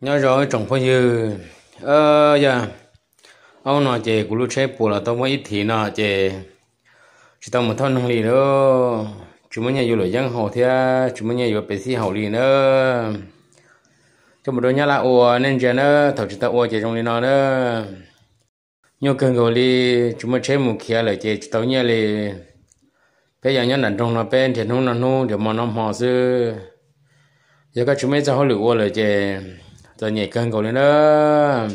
nhớ rồi trồng phơi như ờ dạ ông nói chị cũng lúa chế bù là tôi mới ít thì nọ chị chỉ tao một thân năng lì đó chúng mới nhà vô lối giang hồ thì chúng mới nhà vô bể xí hậu lì nữa cho một đôi nhà là ủa nên giờ nữa thầu chỉ tao ủa chị trong lì nọ nữa nhiều cần gọi lì chúng mới chế một kia là chỉ tao nhà lì bây giờ nhớ đàn trong nó bên thì nó nó nó để mà nó mò sư giờ các chúng mới cho họ lựa ủa là chị giờ nhảy cân cổ lên đó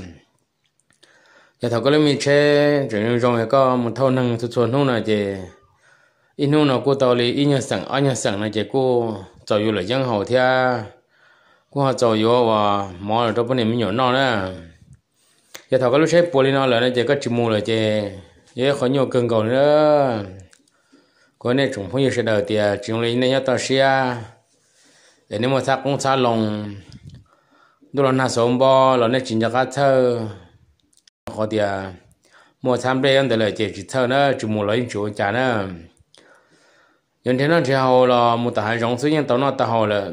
thầu có lấy mình che chuyển lên rong hay có một thâu năng xuất xuân hôm nay chị in hôm nào cô tàu lì in nhà sẵn ở nhà sẵn này chị cô cho dù là dân hậu thia cô họ cho dù và mò là trong bên này mình nhỏ non nè thầu có lúc chế bồi lên nó là này chị có chịu mua là chị giờ khó nhiều cân cổ nữa có nên chúng phong yêu sẽ đợi thì chúng lấy nên nhớ tao xia để nên mà sao cũng xa lòng đó là na sống bò là nét chín cái thơ có thì mua tham đây anh để lại chỉ chỉ thơ nữa chỉ mua lấy chủ trả nữa yên thế nó chơi hậu là mua tài giống suy yên tao nó tao hậu là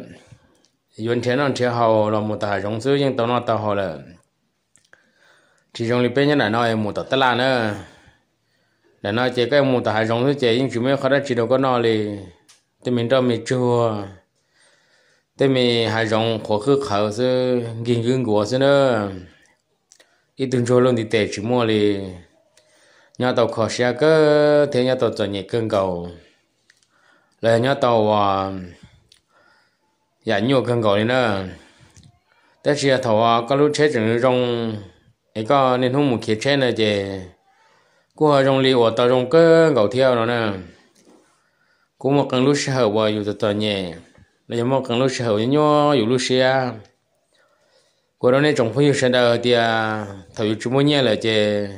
yên thế nó chơi hậu là mua tài giống suy yên tao nó tao hậu là chỉ rong lip bên này nó mua một tát là nữa để nó chỉ cái mua tài giống suy chỉ yên chủ mấy khó đó chỉ đâu có nó liền thì mình đâu mình chua thế mình hai dòng khó khứ khảo sư nghiên cứu của sư nữa ít tuần trôi luôn thì tệ chỉ mua thì nhà tàu khó xe cơ thế nhà tàu chọn nhẹ cơn cầu lại nhà tàu à giả nhiều cơn cầu đi nữa tất nhiên thầu à có lúc chết chừng rong ấy có nên không một kia chết nữa chứ của rong li của tàu rong cơ cầu theo nó nè cú một cơn lúc xe hở vào dù tàu nhẹ 那要么跟老师后人家有老师啊，过了那种朋友生到的啊，他有这么年了这，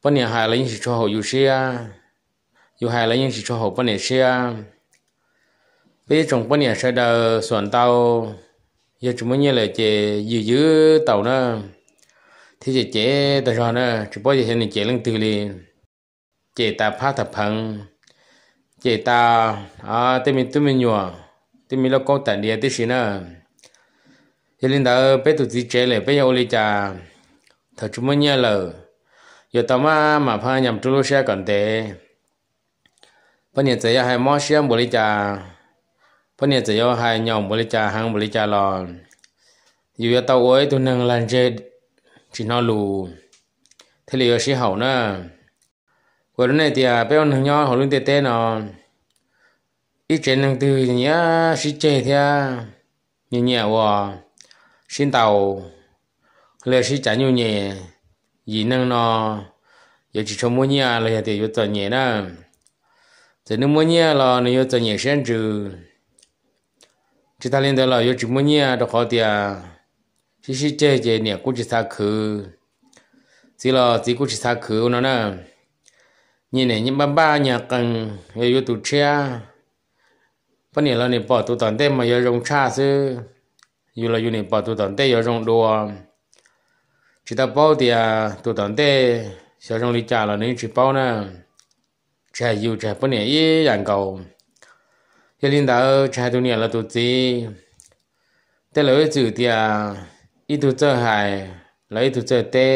半年还了认识超好有谁啊，有还了认识超好半年谁啊，被种半年生到算到，也这么年了这有有到呢，他就这的上呢，只不过现在这人多了，这大怕他胖，这大啊，对面对面有啊。thì mình là con tận địa thì xin à thì linh đạo bé tụi chị trẻ lại bé yêu lấy cha thật chúng mình nhớ lời giờ tao mà mà pha nhầm trôi xe còn tệ bây giờ chỉ hai món xe bồi lấy cha bây giờ chỉ hai nhom bồi lấy cha hàng bồi lấy cha lò giờ tao ấy tụi nàng làm chơi chỉ nó lù thế là sĩ hậu nữa vừa đến thì bé con thằng nho họ luôn tê tê ít chuyện năng tư nhá sĩ chê thia nhẹ nhẹ hòa xin tàu lê sĩ trả nhu nhẹ gì năng nó giờ chỉ cho mua nhà là thì vô tờ nhẹ nè, thì nếu mua nhà là nó vô tờ nhẹ sen trừ chỉ ta lên đó là vô chỉ mua nhà đó khó tiền sĩ sĩ chê chê nhẹ cũng chỉ tha khứ chỉ là chỉ cũng chỉ tha khứ nó nè nhìn này những ba ba nhà cần vô tụ chia ปนี่เราเนี่ยปอตัวตอนเต้มาเยอะรงชาซื้ออยู่เราอยู่เนี่ยปอตัวตอนเต้เยอะรงดัวชิตาเป้าเดียตัวตอนเต้เยอะรงลิจ่าเราเนี่ยชิเป้านะใช่อยู่ใช่ปนี่ยี่อย่างเก่าเยลินดาใช่ตัวเนี่ยเราตัวจีแต่เราจืดเดียอีตัวเจอหายแล้วอีตัวเจอเต้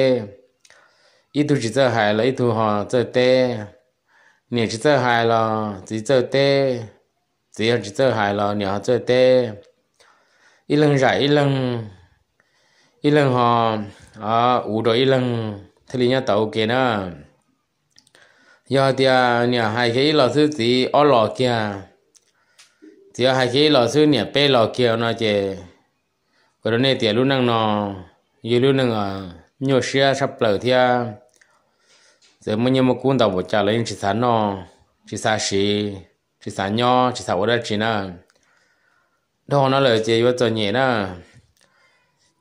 อีตัวจีเจอหายแล้วอีตัวหอเจอเต้เนี่ยจีเจอหายเราจีเจอเต้ chỉ chỉ chơi hài là nhỏ chơi tê ít lần rải ít lần ít lần họ à ủ rồi ít lần thế là nhà tàu kia nữa nhà hai cái sư chỉ ở lò kia thì hai cái sư nhà pe lò kia nó chỉ cái này thì lúc năng nó giờ à nhiều xe sắp lở thì giờ mới nhớ mà cuốn tàu bộ trả lên chỉ sáng nó chỉ sáng chỉ xả nho chỉ xả ở đây chỉ na đó nó là chỉ vô cho nhà na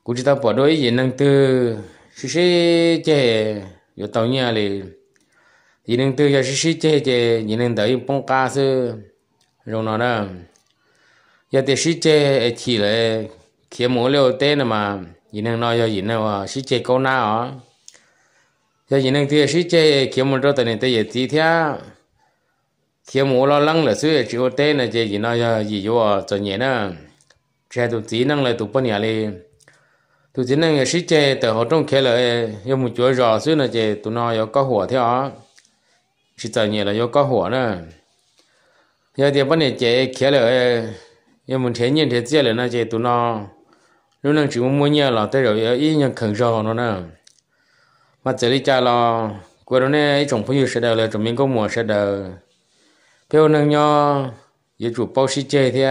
cũng chỉ tao bỏ đôi gì năng tư xí xí chè vô tàu nhà lì gì năng tư giờ xí xí chè chè gì năng tới bông cá sư rồi nó na giờ thì xí chè e chỉ là khi mua liệu tên mà gì năng nói à, à. giờ gì nào xí chè câu nào giờ gì năng tư xí chè khi mua cho tên này tới giờ tí theo thiếu mũ lo lắng là suy chịu tê là ờ, gì gì nó gì vô cho nhẹ nè trẻ tụ tí năng là tụ bận nhà li tụ tí năng là sĩ trẻ từ học trung kia là có một chuỗi rò suy là gì tụ nó yêu có หัว theo á chỉ cho nhẹ là yêu có หัว nè giờ thì bận nhà trẻ kia là có một thế nhiên thế kia là nó gì tụ nó lúc năng chỉ muốn mua nhà là tới rồi ý nhân khẩn rò nó nè mà chỉ đi cha là quên rồi nè chồng phải yêu sẽ đời là chồng mình có mùa sẽ đời phiêu nâng nho dự chủ bao sĩ chê thì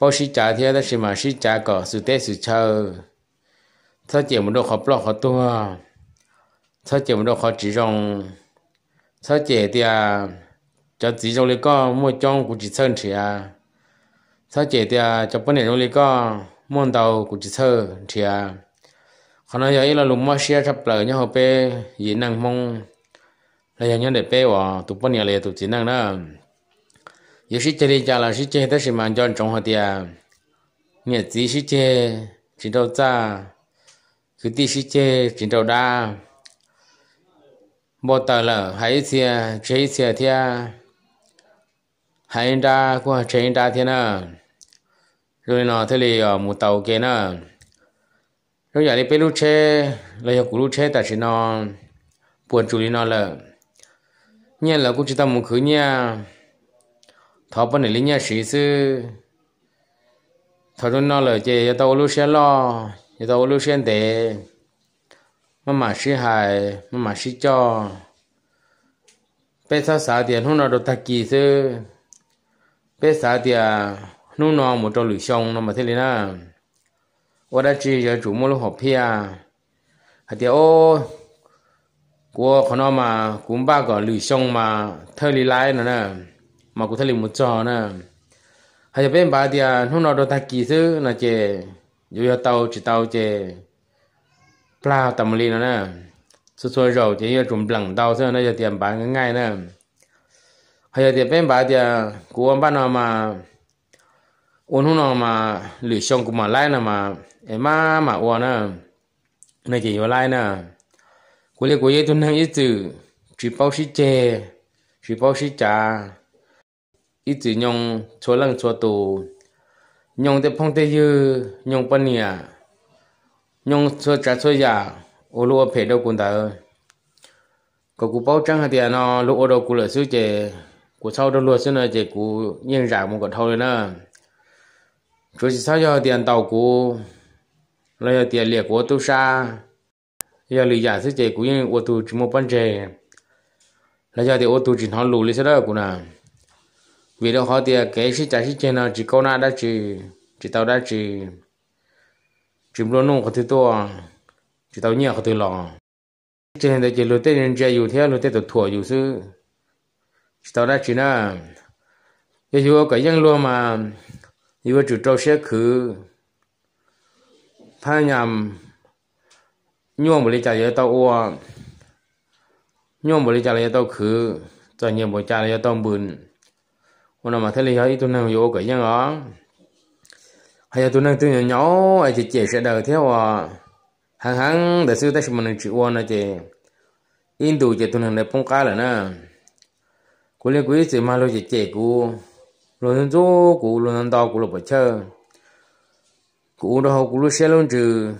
bao sĩ trả thì đó là mà sĩ trả có sự tế sự chờ thơ chỉ một đồ khó bỏ khó tua thơ chỉ một đồ khó chỉ rong thơ chỉ thì cho chỉ rong lấy có mua trong của chỉ sơn thì à thơ chỉ thì cho bên này rong lấy có mua đầu của chỉ sơn thì à còn nói vậy là lùng mua xe sắp lỡ nhau họ bé gì năng mong là nhà nhân để bé vào tụ bốn nhà lệ tụ chỉ năng đó yếu sĩ chơi chơi là sĩ chơi đó là mang cho trong hoa tiệt nhà chỉ sĩ chơi chỉ đâu ra cứ tí sĩ chơi chỉ đâu đa bỏ tờ là hay xe chơi xe thì hay ra qua chơi ra thế nào rồi nó thế là một tàu kia nữa rồi giờ đi bên lúc chơi là giờ cũng lúc chơi tại chỉ nó buồn chủ đi nó là nhà là cũng chỉ ta muốn khử nhà thọ bên này lấy nhà sĩ sư thọ trong là chơi tàu lưu xe lo tàu lưu xe để mà mà sĩ hài mà mà sĩ cho bây giờ sáu tiền hôm nào được ta kỳ sư bây sáu tiền lúc à, nào một trò lưỡi xong nó mà thế này nè 我的职业主母的好皮啊，还得哦。của nó mà cũng ba gọi lưỡi xong mà thay lì lái nữa nè mà cũng thay lì một trò nè hay là bên bà thì hôm nó đó ta kỳ thứ nè chè dù tàu chỉ tàu chè plow tầm lì nữa nè số số rồi chè giờ trùng lẳng tàu thế nè giờ tiền bà ngay nè hay là thì bên bà thì của bà nào mà ôn hôm nó mà lưỡi xong cũng mà lái nè mà em mà mà ôn nè nè chỉ vô lái nè của lê của ye tuân hăng ít từ chỉ bao sĩ chè chỉ bao sĩ trà ít từ nhong chúa lăng chúa tù nhong tế phong tế dư nhong bân nhỉ nhong chúa trà chúa giả dạ, ô lúa phê đâu cũng ta có cụ bao trăng hạt tiền nó lúa đâu cụ là sứ chè cụ sau đâu lúa sứ nó chè cụ nhiên giả một cái thâu nữa chúa chỉ sao cho tiền tàu cụ lấy tiền liệt của tu sa giờ lý giải sẽ chế cũng như ô tô chỉ một bánh chế là giờ thì ô tô chỉ thằng lù lấy sẽ đó cũng nào vì đó họ thì cái sĩ trái sĩ trên nào chỉ câu na đã chỉ chỉ tàu đã chỉ chỉ luôn nông cái thứ to chỉ tàu nhiều có thứ lò hiện tại chỉ lối tết nhân chơi dù theo lối tết thua yêu sư chỉ tàu đã chỉ na giờ cái dân luôn mà dù chủ trâu sẽ khử thay nhầm nhuộm bồi trả lời tao ua nhuộm bồi trả lời tao khứ cho nhiều bồi trả lời tao bùn hôm nào mà thấy lý do ít tuần nào vô cái gì đó hay là tuần nào tôi nhỏ nhỏ ai chỉ chỉ sẽ đời theo à hàng hàng để sư ta mình chịu ôn là chị in đủ chị tuần năng để phong cá là na, cô liên quý sự mà lo chị chị cô lo nhân chỗ cô lo nhân đau cô lo bồi chơi cô đó cô lo xe luôn chứ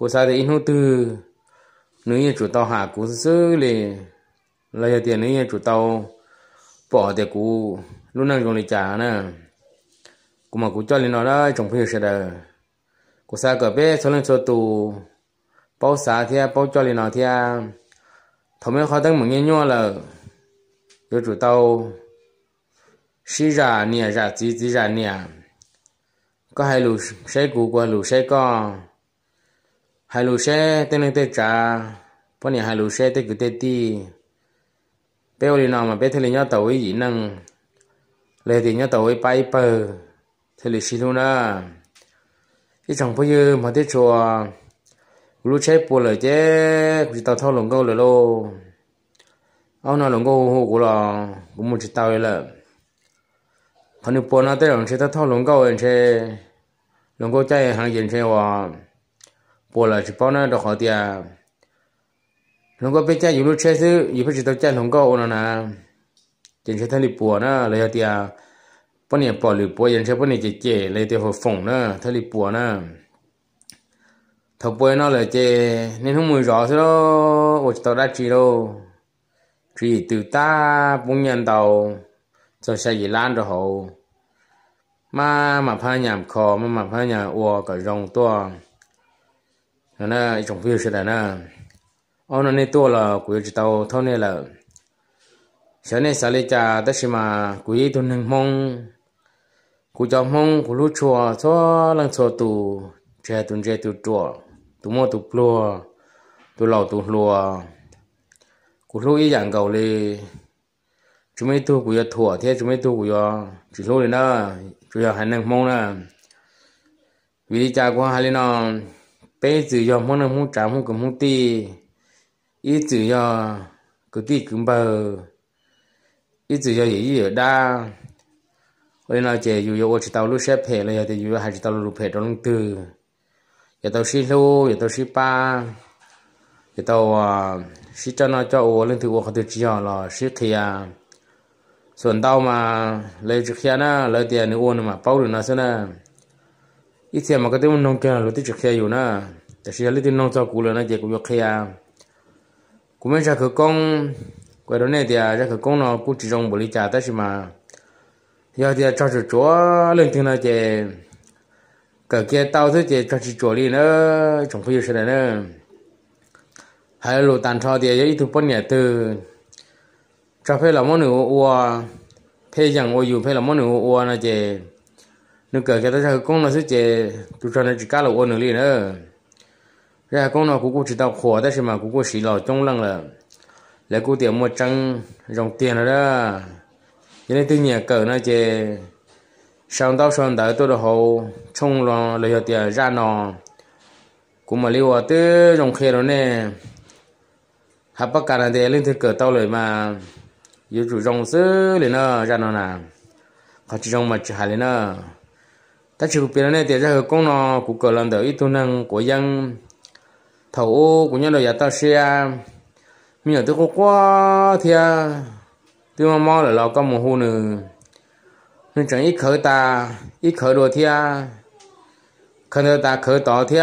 cô sa thì nó từ nhân chủ tàu hạ cô xử lì lấy tiền nữ nhân chủ tàu bỏ để cô lúc nào dùng để trả nè cô mà cô cho lên nó đó trồng phiêu sẽ đờ cô sa cờ bé số lần số tù bao sa thì bao cho lên nó thì thằng mấy khó tăng mà nghe nhau là yêu chủ tàu xí ra nè ra chỉ chỉ ra nè có hai lù xe cú qua lù xe con hai lô xe tên lên tên trà bọn này hai lô xe tên cứ tên đi, bé đi nào mà bé thế là nhau tàu ấy gì năng lệ thì nhau tàu ấy bay bờ thế lịch sử luôn đó cái chẳng bao giờ mà thế chùa lũ chế bù lại chế cứ tàu thao lồng câu lời lô ông nào lồng câu hồ của lò cũng một chỉ tàu ấy là còn nếu bù nó tới lồng chế tàu thao lồng câu anh chế lồng câu chạy hàng diện chế hoa. ปวดเลยชิป้านะดอกหอดีอ่ะหลวงก็ไปแจ้งอยู่รู้เชืซื้ออยู่พิจิตรแจ้งหลวงก็โอนนะเจนใช้ท่านีปวดนะเลยเดีอ่ะปนี่ปวดหรือปวดยังใช้ปนี่เจเจเลยเดี๋ยวฝงนะท่านีปวดนะทบไปวั่นเลยเจนี่ทุ่งมือรอซะแล้วโอิตัวได้จีโร่จีตื่นตาปุ่งยันเตาจะใช้ยี่ล้านจะหูมามาพะยามคอมามาพะยามอวกับรองตัว那一种方式的呢，哦，那你多了，估计到头呢了。小年小里家，但是嘛，估计都能蒙，估计蒙，估路错，错能错都，这都这都错，都么都不落，都老都落，估路一样高嘞。chúng mấy tôi của thua thế chúng mấy tôi của chỉ số này nó chủ yếu hành năng mong là vì cha của hai lên nó bé chữ yo món nào mu trả mu cũng mu ti ít chữ yo cứ ti cũng bờ ít tự do gì ở đa rồi nói chị dù yo chỉ tao lúc xếp hệ rồi thì dù hai chỉ tao lúc hệ đó lúc từ giờ tao xin lô giờ tao xin ba giờ tao à, xin cho nó cho ô lên thứ ô không được chỉ yo là xin thì à ส่วนเต้ามาเลยจะเขียนนะเลยเตียนอ้วนมาเป้าหรือนะซะนะ ít mà cái tiếng nông kia là tiếng chuyện rồi na tại sao lấy tiếng nông cho cú là nó chỉ có việc kia cũng mới cha khởi công quay đó này thì à cha khởi công nó cũng chỉ trong một lý trả tại sao mà giờ thì cho chú chúa lên tiếng nó chỉ cái kia tao thứ chỉ cho chú chúa đi nó trồng phi sẽ nữa hay là tàn cho thì ít thứ bốn nhà từ cho phê là món nửa ua phê rằng ôi dù phê là món nửa ua nó chỉ nó cởi cái đó tao con nó sẽ chế tụ cho nó chỉ cá là ôn liền nữa ra con nó cố cố chỉ tao khổ đấy mà cố cố xí lò trong lăng là là cố tiền mua trăng dòng tiền rồi đó cho nên tự nhiên cởi nó chế sau đó sau đó tôi đã hậu trong lò lấy tiền ra nó cũng mà lấy hoa tới dòng khe rồi nè hấp bắc cả này lên thì cởi tao lời mà yêu chủ dòng xứ liền nó ra nó nè họ chỉ dòng mà chỉ hài lên nó ta chỉ biết là này thì ra hợp công nó cũng cờ lần đầu ít tu năng của dân thầu ô của nhân đầu giả ta xe mình ở tôi có quá thì tôi mong mong là lo có một hôn nữa nên chẳng ít khởi ta ít khởi đồ thì khởi ta khởi tỏ thì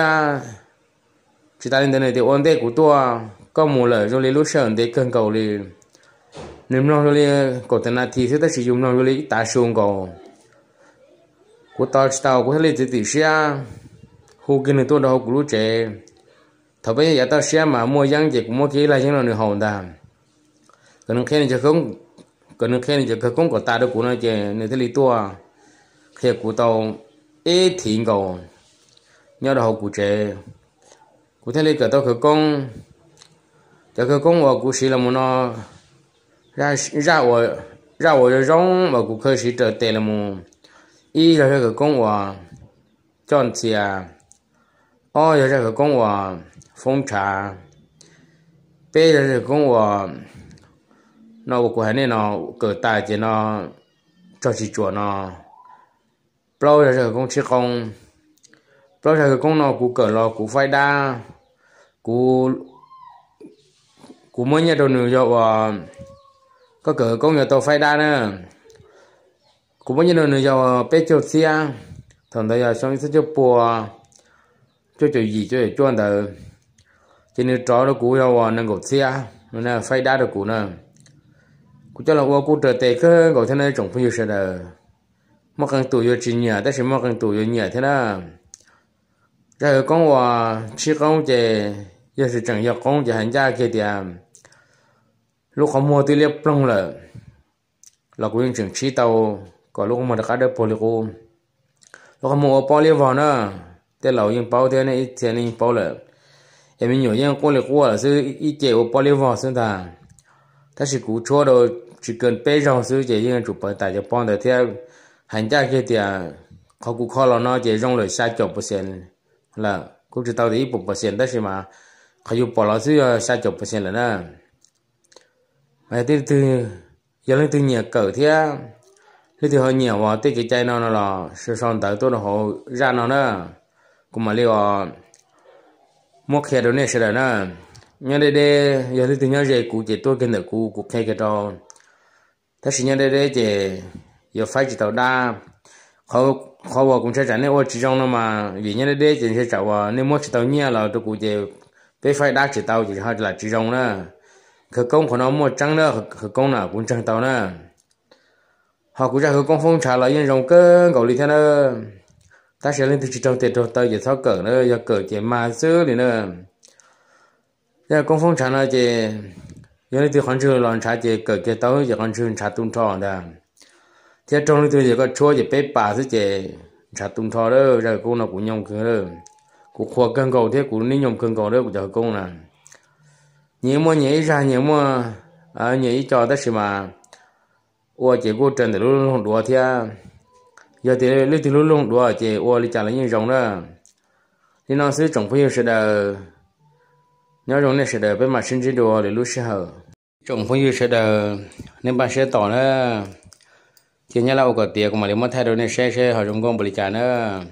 chỉ ta lên đây này thì ôn thế của tôi có một lời rồi lấy lúc sớm để cần cầu đi, nếu nó lấy có tên là thì sẽ ta sử dụng nó lấy ta xuống cầu cú tao tao của lấy tiền xia khu kinh tôi đâu cũng trẻ thà bây giờ tao xia mà mua giang chỉ mua cái là những là người hồn ta còn khi này cho không còn khi này cho không có ta đâu cũng nói chè người thấy lý tua khi của tao ế thiện cầu nhớ đâu cú trẻ cú thấy lý cả tao khởi công cho khởi công và cú sĩ là muốn nó ra ra ở ra ở trong mà của khởi sĩ trở tệ là muốn 一有这个公我种子啊，二有这个公我封茶，八有这个公我那我过海那呢，个大姐呢，这是做呢，不老有这个公吃工，不老这个公呢，古个了古发达，古古么呢都牛叫我，个个公要到发达呢。cũng như nữa giờ bé cho xe thằng đây giờ xong sẽ cho bùa cho chuyện gì cho để cho anh đời cho nên chó nó cũng vào năng gột xe nó là phải đá được cú nè cú cho là qua cú trở tệ cái gột thế này trồng phun như sẽ đời mà cần tủ vô chỉ nhà ta sẽ mà cần tủ vô nhà thế đó giờ con hòa chỉ con chè giờ sẽ chẳng giờ con chè hành gia kia thì lúc họ mua thì liệp plong rồi là cũng chẳng chỉ tàu có lúc mà đã được bồi cô lúc mà bao nhiêu vào nữa thế lâu yên bao thế này ít thế này bao lợ em nhớ yên cô lệ cô là sư ít chế bao nhiêu vào sư ta ta chỉ cú cho đồ chỉ cần bê rau sư chế yên chụp bởi tại cho bọn đời theo hành gia kia thì khó cú khó lo nó chế rong lời sai chụp bởi sen là cũng chỉ tao thì ít bởi sen đó chứ mà khó dụ bỏ lo sư sai chụp bởi sen là nè mà thứ thứ giờ lên thứ nhà cờ thế lúc thì họ nhiều họ tới cái chai nó là sự son tới tôi dạ nó họ ra nó nữa cũng mà liệu ờ, mua khe đó này sẽ đó nữa nhớ đây đây giờ thì thì nhớ về cụ chỉ tôi kinh được cụ cụ khe cái đó thế thì nhớ đây đây chỉ giờ phải chỉ tàu đa khó khó vào cũng sẽ trả nên ô chỉ trong nó mà vì nhớ đây đây chỉ sẽ trả nên mua chỉ tàu nhia là tôi cụ chỉ phải phải đa chỉ tàu chỉ hơi là chỉ trong nữa khởi công của nó mua trăng nữa khởi công nào cũng trăng tàu nữa họ cũng ra hứa con phong trả lại yên rồng cơ cậu lý thế nữa ta sẽ lên từ chỉ trong tiền đồ tao giờ tháo cỡ nữa giờ cỡ chỉ mà xứ đi nữa giờ con phong trả lại chỉ giờ lên từ con trường lòn trả chỉ cỡ kia tao giờ con trường trả tung thọ nè thế trong lên từ giờ có chúa chỉ bếp bà xứ chỉ trả tung thọ đó giờ cô nó cũng nhông cứ đó cũng khoa cân cầu thế cũng nên nhông cân cầu đó cũng giờ cô nè nhớ mà nhảy ra nhớ ờ, mà, à nhớ cho tất sự mà 我结果真的弄弄多少天，要得你得弄弄多少天，我你家里人用了，你那时政府有时的，你要用那时的，别买甚至多的，有时候政府有时的，你把些倒了，今年来我个爹，我嘛你没太多那些些，好用光不离家呢。